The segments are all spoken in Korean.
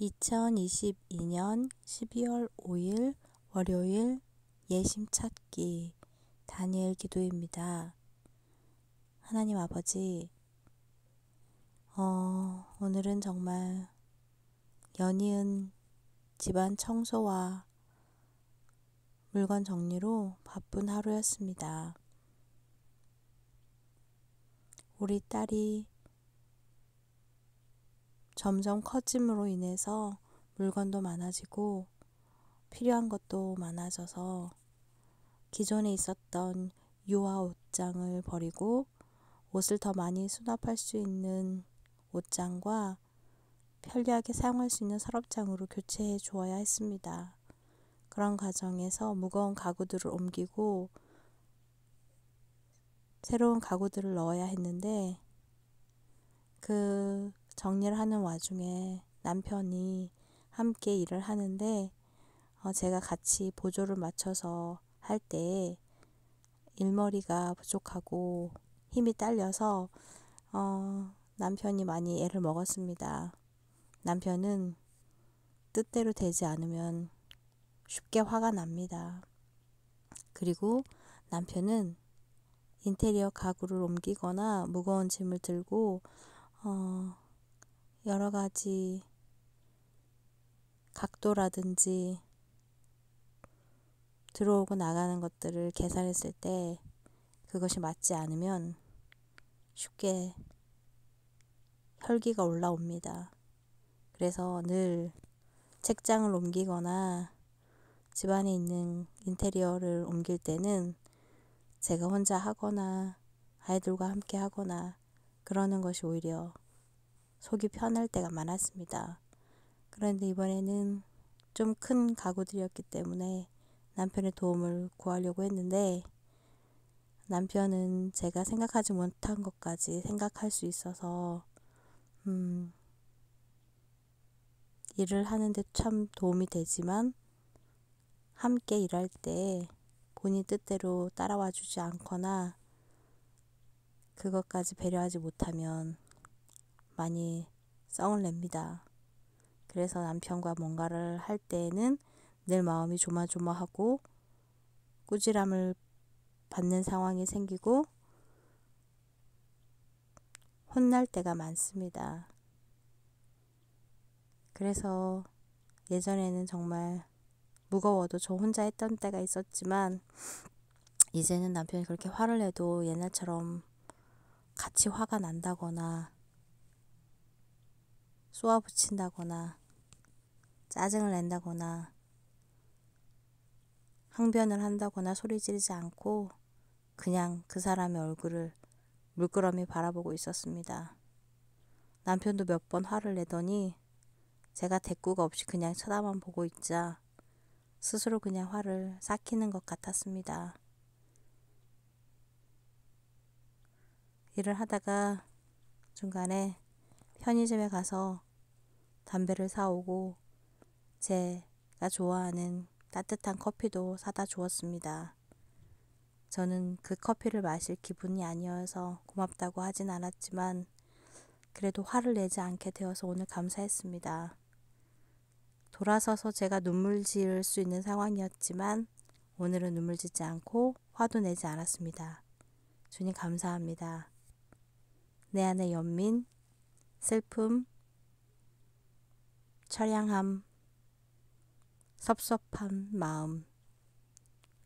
2022년 12월 5일 월요일 예심 찾기 다니엘 기도입니다. 하나님 아버지, 어, 오늘은 정말 연이은 집안 청소와 물건 정리로 바쁜 하루였습니다. 우리 딸이 점점 커짐으로 인해서 물건도 많아지고 필요한 것도 많아져서 기존에 있었던 유아 옷장을 버리고 옷을 더 많이 수납할 수 있는 옷장과 편리하게 사용할 수 있는 서랍장으로 교체해 주어야 했습니다. 그런 과정에서 무거운 가구들을 옮기고 새로운 가구들을 넣어야 했는데 그 정리를 하는 와중에 남편이 함께 일을 하는데 어, 제가 같이 보조를 맞춰서 할 때 일머리가 부족하고 힘이 딸려서 어, 남편이 많이 애를 먹었습니다. 남편은 뜻대로 되지 않으면 쉽게 화가 납니다. 그리고 남편은 인테리어 가구를 옮기거나 무거운 짐을 들고 어, 여러 가지 각도라든지 들어오고 나가는 것들을 계산했을 때 그것이 맞지 않으면 쉽게 혈기가 올라옵니다. 그래서 늘 책장을 옮기거나 집안에 있는 인테리어를 옮길 때는 제가 혼자 하거나 아이들과 함께 하거나 그러는 것이 오히려 속이 편할 때가 많았습니다. 그런데 이번에는 좀 큰 가구들이었기 때문에 남편의 도움을 구하려고 했는데 남편은 제가 생각하지 못한 것까지 생각할 수 있어서 음, 일을 하는데 참 도움이 되지만 함께 일할 때 본인 뜻대로 따라와 주지 않거나 그것까지 배려하지 못하면 많이 성을 냅니다. 그래서 남편과 뭔가를 할 때에는 늘 마음이 조마조마하고 꾸지람을 받는 상황이 생기고 혼날 때가 많습니다. 그래서 예전에는 정말 무거워도 저 혼자 했던 때가 있었지만 이제는 남편이 그렇게 화를 내도 옛날처럼 같이 화가 난다거나 쏘아붙인다거나 짜증을 낸다거나 항변을 한다거나 소리 지르지 않고 그냥 그 사람의 얼굴을 물끄러미 바라보고 있었습니다. 남편도 몇 번 화를 내더니 제가 대꾸가 없이 그냥 쳐다만 보고 있자 스스로 그냥 화를 삭히는 것 같았습니다. 일을 하다가 중간에 편의점에 가서 담배를 사오고 제가 좋아하는 따뜻한 커피도 사다 주었습니다. 저는 그 커피를 마실 기분이 아니어서 고맙다고 하진 않았지만 그래도 화를 내지 않게 되어서 오늘 감사했습니다. 돌아서서 제가 눈물 지을 수 있는 상황이었지만 오늘은 눈물 짓지 않고 화도 내지 않았습니다. 주님 감사합니다. 내 안의 연민, 슬픔, 철양함 섭섭한 마음,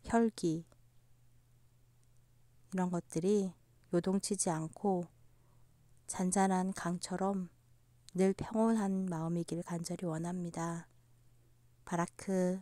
혈기, 이런 것들이 요동치지 않고 잔잔한 강처럼 늘 평온한 마음이길 간절히 원합니다. 바라크